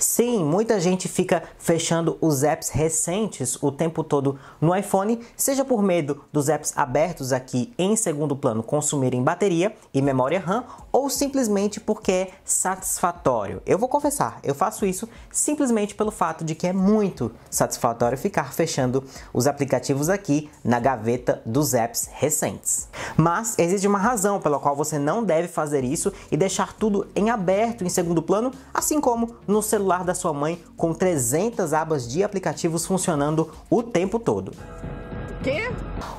Sim, muita gente fica fechando os apps recentes o tempo todo no iPhone, seja por medo dos apps abertos aqui em segundo plano consumirem bateria e memória RAM, ou simplesmente porque é satisfatório. Eu vou confessar, eu faço isso simplesmente pelo fato de que é muito satisfatório ficar fechando os aplicativos aqui na gaveta dos apps recentes. Mas existe uma razão pela qual você não deve fazer isso e deixar tudo em aberto em segundo plano, assim como no celular celular da sua mãe com 300 abas de aplicativos funcionando o tempo todo quê?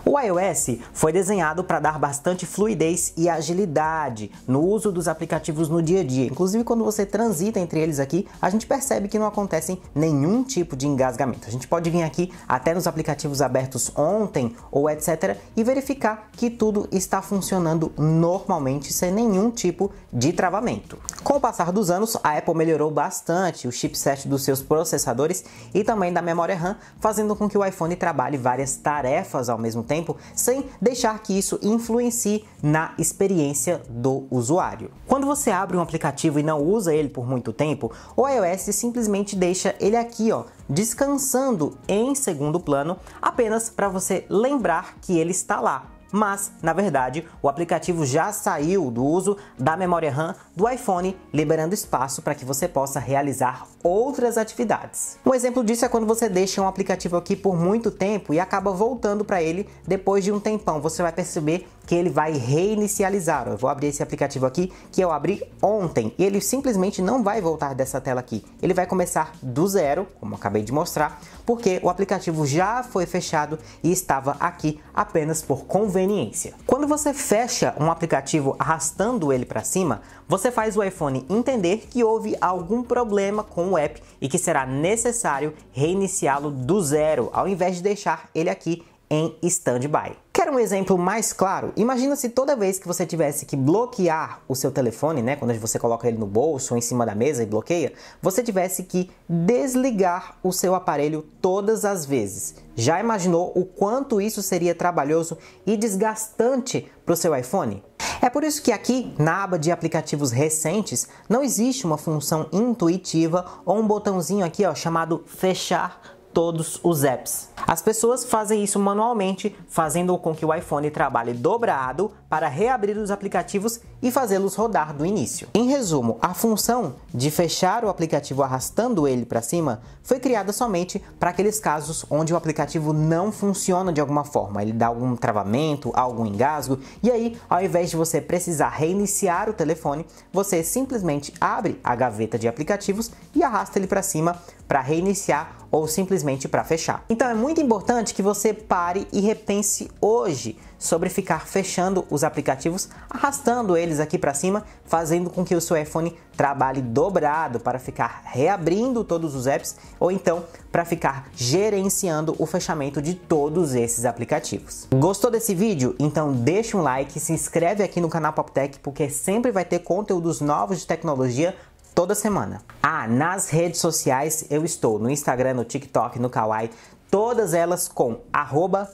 O iOS foi desenhado para dar bastante fluidez e agilidade no uso dos aplicativos no dia a dia. Inclusive, quando você transita entre eles aqui, a gente percebe que não acontecem nenhum tipo de engasgamento. A gente pode vir aqui até nos aplicativos abertos ontem ou etc. e verificar que tudo está funcionando normalmente sem nenhum tipo de travamento. Com o passar dos anos, a Apple melhorou bastante o chipset dos seus processadores e também da memória RAM, fazendo com que o iPhone trabalhe várias tarefas tarefas ao mesmo tempo, sem deixar que isso influencie na experiência do usuário. Quando você abre um aplicativo e não usa ele por muito tempo, o iOS simplesmente deixa ele aqui, ó, descansando em segundo plano, apenas para você lembrar que ele está lá mas, na verdade, o aplicativo já saiu do uso da memória RAM do iPhone, liberando espaço para que você possa realizar outras atividades. Um exemplo disso é quando você deixa um aplicativo aqui por muito tempo e acaba voltando para ele depois de um tempão. Você vai perceber que ele vai reinicializar. Eu vou abrir esse aplicativo aqui que eu abri ontem. Ele simplesmente não vai voltar dessa tela aqui. Ele vai começar do zero, como acabei de mostrar, porque o aplicativo já foi fechado e estava aqui apenas por conveniência. Quando você fecha um aplicativo arrastando ele para cima, você faz o iPhone entender que houve algum problema com o app e que será necessário reiniciá-lo do zero, ao invés de deixar ele aqui em standby. Quer um exemplo mais claro? Imagina se toda vez que você tivesse que bloquear o seu telefone, né, quando você coloca ele no bolso ou em cima da mesa e bloqueia, você tivesse que desligar o seu aparelho todas as vezes. Já imaginou o quanto isso seria trabalhoso e desgastante para o seu iPhone? É por isso que aqui, na aba de aplicativos recentes, não existe uma função intuitiva ou um botãozinho aqui ó, chamado fechar todos os apps. As pessoas fazem isso manualmente, fazendo com que o iPhone trabalhe dobrado para reabrir os aplicativos e fazê-los rodar do início. Em resumo, a função de fechar o aplicativo arrastando ele para cima foi criada somente para aqueles casos onde o aplicativo não funciona de alguma forma, ele dá algum travamento, algum engasgo, e aí, ao invés de você precisar reiniciar o telefone, você simplesmente abre a gaveta de aplicativos e arrasta ele para cima para reiniciar ou simplesmente para fechar. Então é muito importante que você pare e repense hoje sobre ficar fechando os aplicativos, arrastando eles aqui para cima, fazendo com que o seu iPhone trabalhe dobrado para ficar reabrindo todos os apps ou então para ficar gerenciando o fechamento de todos esses aplicativos. Gostou desse vídeo? Então deixa um like, se inscreve aqui no canal PopTech porque sempre vai ter conteúdos novos de tecnologia toda semana. Ah, nas redes sociais eu estou no Instagram, no TikTok, no Kawaii, todas elas com arroba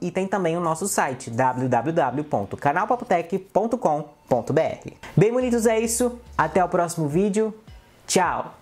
e tem também o nosso site www.canalpapotec.com.br. Bem bonitos é isso, até o próximo vídeo, tchau!